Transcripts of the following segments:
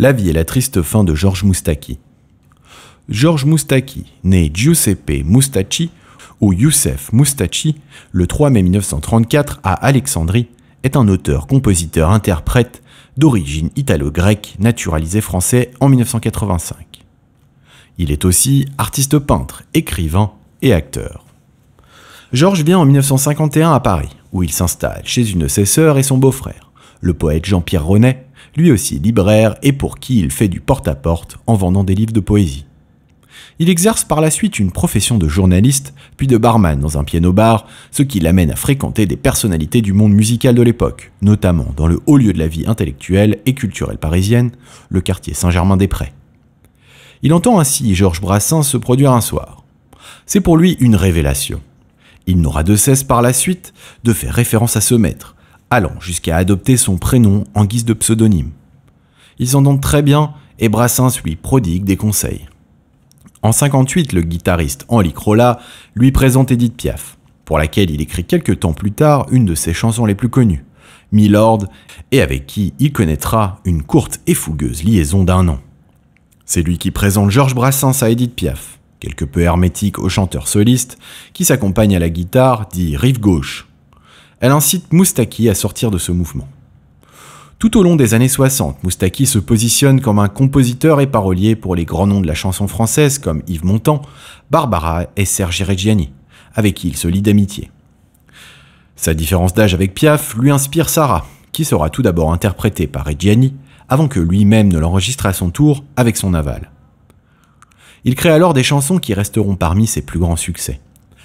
La vie et la triste fin de Georges Moustaki. Georges Moustaki, né Giuseppe Moustachi ou Youssef Moustachi le 3 mai 1934 à Alexandrie, est un auteur, compositeur, interprète d'origine italo-grecque, naturalisé français en 1985. Il est aussi artiste peintre, écrivain et acteur. Georges vient en 1951 à Paris, où il s'installe chez une de ses sœurs et son beau-frère, le poète Jean-Pierre Ronet, lui aussi libraire et pour qui il fait du porte-à-porte en vendant des livres de poésie. Il exerce par la suite une profession de journaliste, puis de barman dans un piano-bar, ce qui l'amène à fréquenter des personnalités du monde musical de l'époque, notamment dans le haut lieu de la vie intellectuelle et culturelle parisienne, le quartier Saint-Germain-des-Prés. Il entend ainsi Georges Brassens se produire un soir. C'est pour lui une révélation. Il n'aura de cesse par la suite de faire référence à ce maître, allant jusqu'à adopter son prénom en guise de pseudonyme. Ils s'entendent très bien et Brassens lui prodigue des conseils. En 58, le guitariste Henri Crolla lui présente Edith Piaf, pour laquelle il écrit quelques temps plus tard une de ses chansons les plus connues, Milord, et avec qui il connaîtra une courte et fougueuse liaison d'un an. C'est lui qui présente Georges Brassens à Edith Piaf, quelque peu hermétique au chanteur soliste, qui s'accompagne à la guitare, dit rive gauche, elle incite Moustaki à sortir de ce mouvement. Tout au long des années 60, Moustaki se positionne comme un compositeur et parolier pour les grands noms de la chanson française comme Yves Montand, Barbara et Serge Reggiani, avec qui il se lie d'amitié. Sa différence d'âge avec Piaf lui inspire Sarah, qui sera tout d'abord interprétée par Reggiani avant que lui-même ne l'enregistre à son tour avec son aval. Il crée alors des chansons qui resteront parmi ses plus grands succès.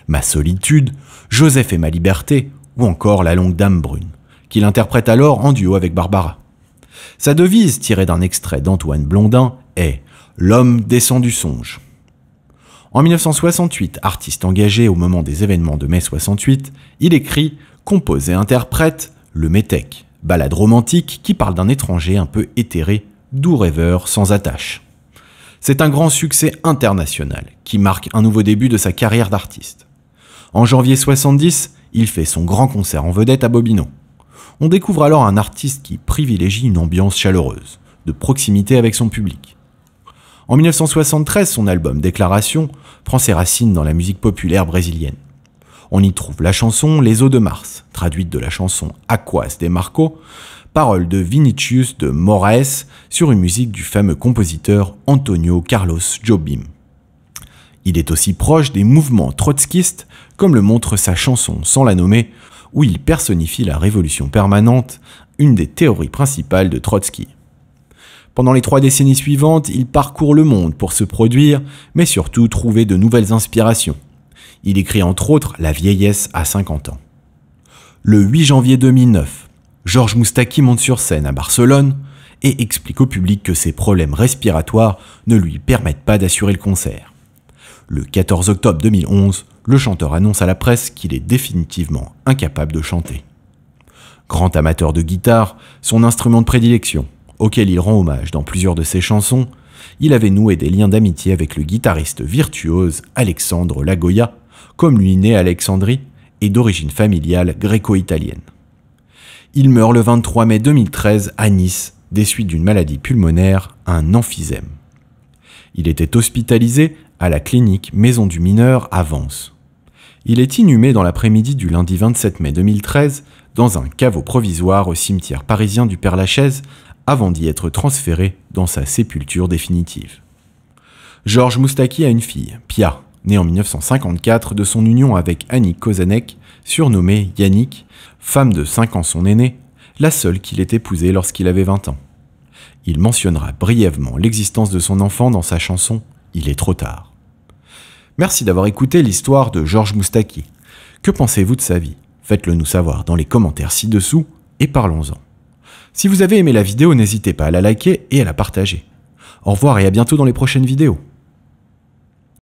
Ma solitude, Joseph et ma liberté, ou encore La Longue Dame Brune, qu'il interprète alors en duo avec Barbara. Sa devise, tirée d'un extrait d'Antoine Blondin, est L'homme descend du songe. En 1968, artiste engagé au moment des événements de mai 68, il écrit, compose et interprète Le Métèque, ballade romantique qui parle d'un étranger un peu éthéré, doux rêveur, sans attache. C'est un grand succès international qui marque un nouveau début de sa carrière d'artiste. En janvier 70, il fait son grand concert en vedette à Bobino. On découvre alors un artiste qui privilégie une ambiance chaleureuse, de proximité avec son public. En 1973, son album Déclaration prend ses racines dans la musique populaire brésilienne. On y trouve la chanson Les eaux de Mars, traduite de la chanson Aquas de Marco, paroles de Vinicius de Moraes sur une musique du fameux compositeur Antonio Carlos Jobim. Il est aussi proche des mouvements trotskistes, comme le montre sa chanson sans la nommer, où il personnifie la révolution permanente, une des théories principales de Trotsky. Pendant les trois décennies suivantes, il parcourt le monde pour se produire, mais surtout trouver de nouvelles inspirations. Il écrit entre autres La vieillesse à 50 ans. Le 8 janvier 2009, Georges Moustaki monte sur scène à Barcelone et explique au public que ses problèmes respiratoires ne lui permettent pas d'assurer le concert. Le 14 octobre 2011, le chanteur annonce à la presse qu'il est définitivement incapable de chanter. Grand amateur de guitare, son instrument de prédilection, auquel il rend hommage dans plusieurs de ses chansons, il avait noué des liens d'amitié avec le guitariste virtuose Alexandre Lagoya, comme lui né à Alexandrie et d'origine familiale gréco-italienne. Il meurt le 23 mai 2013 à Nice, des suites d'une maladie pulmonaire, un emphysème. Il était hospitalisé à la clinique Maison du Mineur à Vence. Il est inhumé dans l'après-midi du lundi 27 mai 2013 dans un caveau provisoire au cimetière parisien du Père-Lachaise avant d'y être transféré dans sa sépulture définitive. Georges Moustaki a une fille, Pia, née en 1954 de son union avec Annie Kozanek, surnommée Yannick, femme de 5 ans son aîné, la seule qu'il ait épousée lorsqu'il avait 20 ans. Il mentionnera brièvement l'existence de son enfant dans sa chanson il est trop tard. Merci d'avoir écouté l'histoire de Georges Moustaki. Que pensez-vous de sa vie Faites-le nous savoir dans les commentaires ci-dessous et parlons-en. Si vous avez aimé la vidéo, n'hésitez pas à la liker et à la partager. Au revoir et à bientôt dans les prochaines vidéos.